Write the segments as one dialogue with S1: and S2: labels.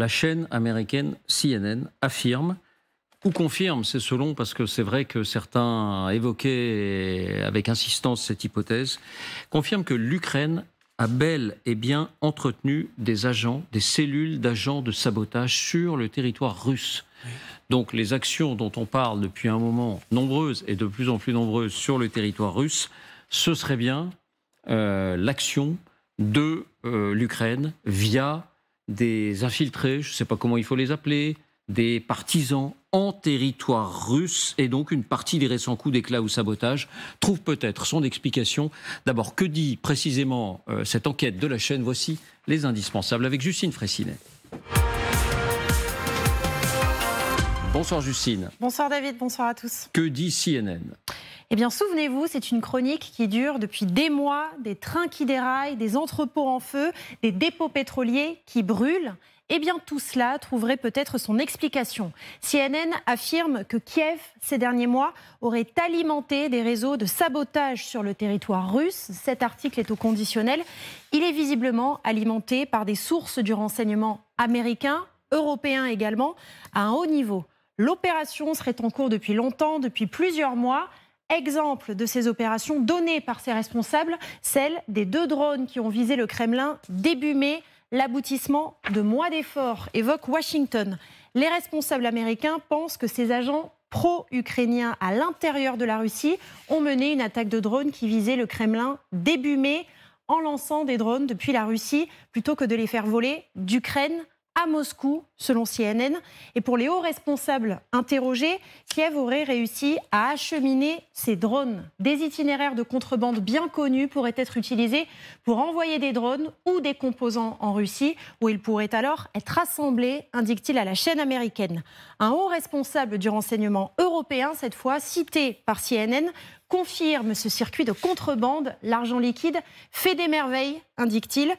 S1: la chaîne américaine CNN affirme ou confirme, c'est selon, parce que c'est vrai que certains évoquaient avec insistance cette hypothèse, confirme que l'Ukraine a bel et bien entretenu des agents, des cellules d'agents de sabotage sur le territoire russe. Donc les actions dont on parle depuis un moment, nombreuses et de plus en plus nombreuses sur le territoire russe, ce serait bien euh, l'action de euh, l'Ukraine via des infiltrés, je ne sais pas comment il faut les appeler, des partisans en territoire russe et donc une partie des récents coups d'éclat ou sabotage trouve peut-être son explication. D'abord, que dit précisément euh, cette enquête de la chaîne Voici les indispensables avec Justine Fressinet. Bonsoir Justine.
S2: Bonsoir David, bonsoir à tous.
S1: Que dit CNN
S2: eh bien, souvenez-vous, c'est une chronique qui dure depuis des mois, des trains qui déraillent, des entrepôts en feu, des dépôts pétroliers qui brûlent. Eh bien, tout cela trouverait peut-être son explication. CNN affirme que Kiev, ces derniers mois, aurait alimenté des réseaux de sabotage sur le territoire russe. Cet article est au conditionnel. Il est visiblement alimenté par des sources du renseignement américain, européen également, à un haut niveau. L'opération serait en cours depuis longtemps, depuis plusieurs mois. Exemple de ces opérations données par ses responsables, celle des deux drones qui ont visé le Kremlin début mai. L'aboutissement de mois d'efforts évoque Washington. Les responsables américains pensent que ces agents pro-ukrainiens à l'intérieur de la Russie ont mené une attaque de drones qui visait le Kremlin début mai en lançant des drones depuis la Russie plutôt que de les faire voler d'Ukraine à Moscou, selon CNN. Et pour les hauts responsables interrogés, Kiev aurait réussi à acheminer ces drones. Des itinéraires de contrebande bien connus pourraient être utilisés pour envoyer des drones ou des composants en Russie, où ils pourraient alors être assemblés, indique-t-il à la chaîne américaine. Un haut responsable du renseignement européen, cette fois cité par CNN, confirme ce circuit de contrebande. L'argent liquide fait des merveilles, indique-t-il.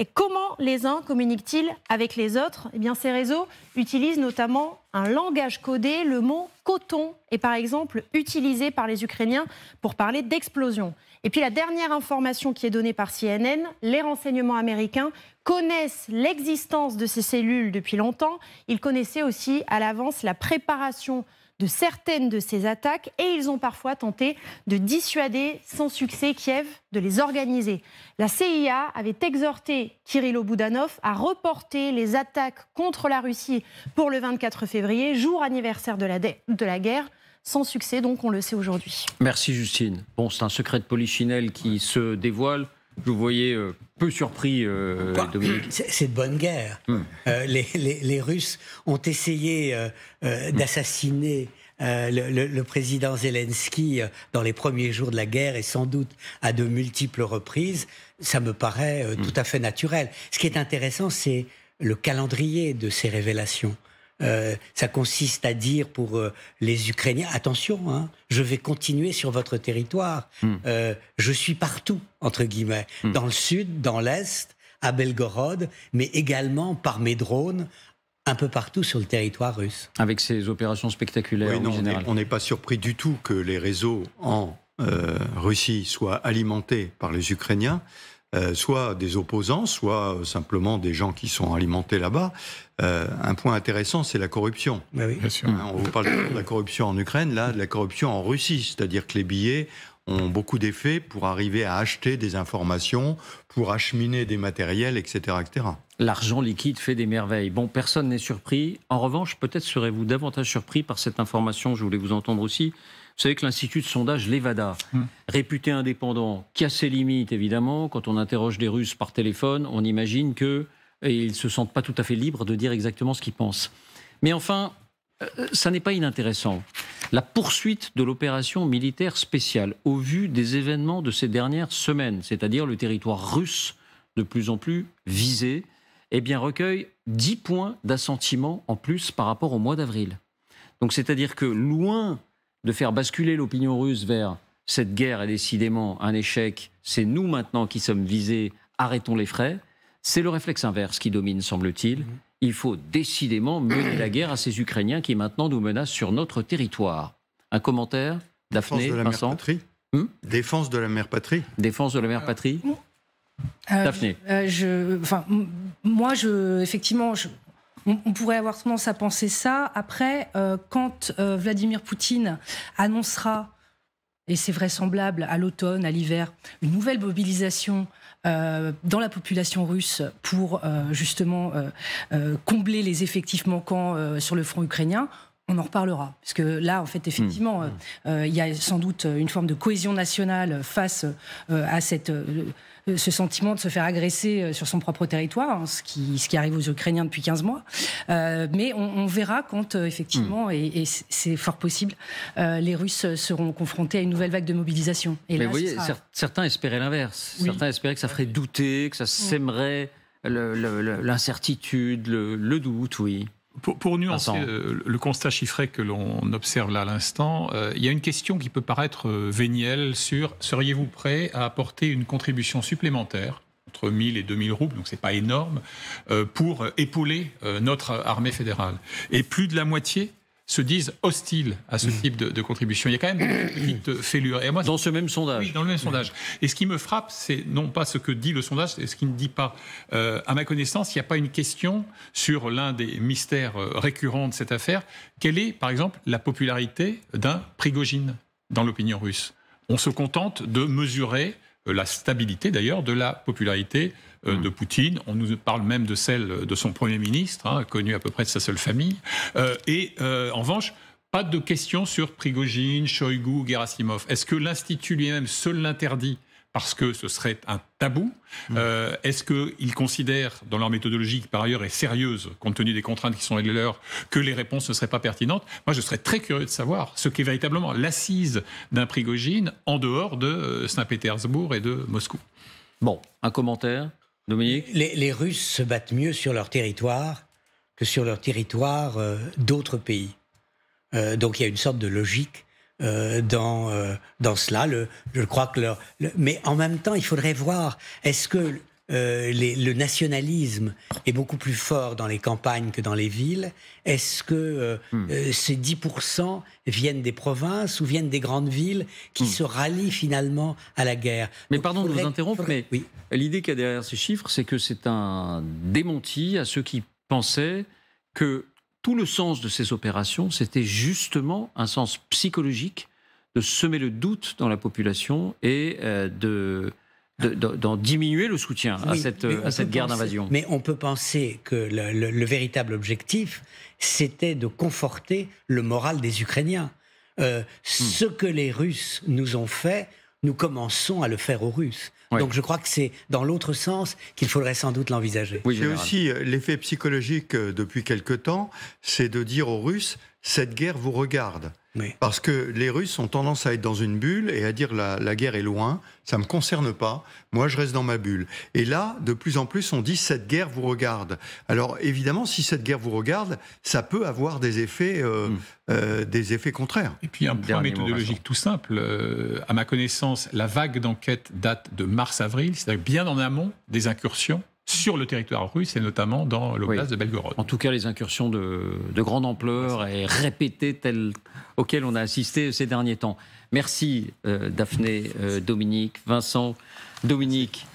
S2: Et comment les uns communiquent-ils avec les autres Eh bien, ces réseaux utilisent notamment un langage codé, le mot coton est par exemple utilisé par les Ukrainiens pour parler d'explosion. Et puis la dernière information qui est donnée par CNN, les renseignements américains connaissent l'existence de ces cellules depuis longtemps. Ils connaissaient aussi à l'avance la préparation de certaines de ces attaques et ils ont parfois tenté de dissuader sans succès Kiev de les organiser. La CIA avait exhorté Kirill Boudanov à reporter les attaques contre la Russie pour le 24 février, jour anniversaire de la, de la guerre sans succès, donc on le sait aujourd'hui.
S1: Merci Justine. Bon, c'est un secret de Polichinelle qui se dévoile vous voyez euh, peu surpris, euh, Dominique. C'est de bonne guerre. Hum. Euh,
S3: les, Russes ont essayé d'assassiner le, président Zelensky dans les premiers jours de la guerre et sans doute à de multiples reprises, ça me paraît hum. tout à fait naturel. Ce qui est intéressant, c'est le calendrier de ces révélations. Euh, ça consiste à dire pour euh, les Ukrainiens, attention, hein, je vais continuer sur votre territoire. Hmm. Euh, je suis partout, entre guillemets, hmm. dans le sud, dans l'est, à Belgorod, mais également par mes drones un peu partout sur le territoire russe.
S1: Avec ces opérations spectaculaires général. On n'est pas surpris du tout que les réseaux en Russie soient alimentés par les Ukrainiens. Euh, soit des opposants, soit euh, simplement des gens qui sont alimentés là-bas. Euh, un point intéressant, c'est la corruption. On vous parle de la corruption en Ukraine, là, de la corruption en Russie, c'est-à-dire que les billets ont beaucoup d'effets pour arriver à acheter des informations, pour acheminer des matériels, etc. etc. L'argent liquide fait des merveilles. Bon, personne n'est surpris. En revanche, peut-être serez-vous davantage surpris par cette information, je voulais vous entendre aussi. Vous savez que l'Institut de sondage Levada, hmm. réputé indépendant, qui a ses limites évidemment, quand on interroge des Russes par téléphone, on imagine qu'ils ne se sentent pas tout à fait libres de dire exactement ce qu'ils pensent. Mais enfin, euh, euh, ça n'est pas inintéressant. La poursuite de l'opération militaire spéciale, au vu des événements de ces dernières semaines, c'est-à-dire le territoire russe de plus en plus visé, eh bien, recueille 10 points d'assentiment en plus par rapport au mois d'avril. Donc, c'est-à-dire que loin de faire basculer l'opinion russe vers cette guerre est décidément un échec, c'est nous maintenant qui sommes visés, arrêtons les frais, c'est le réflexe inverse qui domine, semble-t-il. Mm-hmm. Il faut décidément mener la guerre à ces Ukrainiens qui maintenant nous menacent sur notre territoire. Un commentaire Daphné, hmm Défense de la mère patrie. Défense de la mère patrie.
S2: Défense de la mère patrie. Daphné. Euh, je, enfin, moi, je, effectivement, on, pourrait avoir tendance à penser ça. Après, euh, quand euh, Vladimir Poutine annoncera, et c'est vraisemblable, à l'automne, à l'hiver, une nouvelle mobilisation euh, dans la population russe pour justement combler les effectifs manquants sur le front ukrainien, on en reparlera. Parce que là, en fait, effectivement, mmh. il y a sans doute une forme de cohésion nationale face à cette euh, ce sentiment de se faire agresser euh, sur son propre territoire, hein, ce, qui, ce qui arrive aux Ukrainiens depuis 15 mois. Euh, mais on, verra quand, effectivement, hmm. et, c'est fort possible, les Russes seront confrontés à une nouvelle vague de mobilisation. Et mais vous voyez,
S1: certains espéraient l'inverse. Certains espéraient que ça ferait douter, que ça sèmerait l'incertitude, le
S4: doute, oui. Pour, nuancer euh, le constat chiffré que l'on observe là à l'instant, euh, il y a une question qui peut paraître euh, vénielle sur seriez-vous prêt à apporter une contribution supplémentaire entre 1000 et 2000 roubles, donc n'est pas énorme, pour épauler notre armée fédérale. Et plus de la moitié se disent hostiles à ce mm. type de, contribution. Il y a quand même une petite fêlure. Et moi, dans ce même sondage. Oui, dans le même sondage. Mm. Et ce qui me frappe, c'est non pas ce que dit le sondage, c'est ce qui ne dit pas. Euh, à ma connaissance, il n'y a pas une question sur l'un des mystères euh, récurrents de cette affaire. Quelle est, par exemple, la popularité d'un Prigogine dans l'opinion russe On se contente de mesurer euh, la stabilité d'ailleurs de la popularité euh, mmh. de Poutine. On nous parle même de celle de son Premier ministre, hein, connu à peu près de sa seule famille. Euh, et en revanche, pas de questions sur Prigogine, Shoigu, Gerasimov. Est-ce que l'Institut lui-même seul l'interdit parce que ce serait un tabou mmh. euh, Est-ce qu'ils considèrent, dans leur méthodologie, qui par ailleurs est sérieuse, compte tenu des contraintes qui sont les leurs, que les réponses ne seraient pas pertinentes Moi, je serais très curieux de savoir ce qu'est véritablement l'assise d'un Prigogine en dehors de euh, Saint-Pétersbourg et de Moscou. Bon, un commentaire Dominique les, Russes se battent mieux sur leur territoire
S3: que sur leur territoire euh, d'autres pays. donc il y a une sorte de logique euh, dans, euh, dans cela. Le, je crois que leur, mais en même temps, il faudrait voir est-ce que euh, le nationalisme est beaucoup plus fort dans les campagnes que dans les villes. Est-ce que hmm. ces 10% viennent des provinces ou viennent des grandes villes qui hmm. se rallient finalement à la guerre
S1: Mais pardon de vous interrompre, mais l'idée qu'il y a derrière ces chiffres, c'est que c'est un démenti à ceux qui pensaient que tout le sens de ces opérations, c'était justement un sens psychologique de semer le doute dans la population et euh, de d'en diminuer le soutien à cette, guerre d'invasion. Mais
S3: on peut penser que le, véritable objectif, c'était de conforter le moral des Ukrainiens. Euh, ce hmm. que les Russes nous ont fait, nous commençons à le faire aux Russes. Donc je crois que c'est dans l'autre sens qu'il faudrait sans doute l'envisager.
S1: J'ai c'est aussi euh, l'effet psychologique euh, depuis quelque temps, c'est de dire aux Russes, cette guerre vous regarde. Parce que les Russes ont tendance à être dans une bulle et à dire la, guerre est loin, ça ne me concerne pas, moi je reste dans ma bulle. Et là, de plus en plus, on dit cette guerre vous regarde. Alors évidemment, si cette guerre vous regarde, ça peut avoir des effets, euh, hmm. euh, des effets contraires. Et puis
S4: un point méthodologique tout simple, euh, à ma connaissance, la vague d'enquête date de mars-avril, c'est-à-dire bien en amont des incursions sur le territoire russe et notamment dans l'oblast de Belgorod. En tout cas, les incursions de, grande ampleur et répétées telles auxquelles on a assisté
S1: ces derniers temps. Merci euh, Daphné, euh, Dominique, Vincent, Dominique,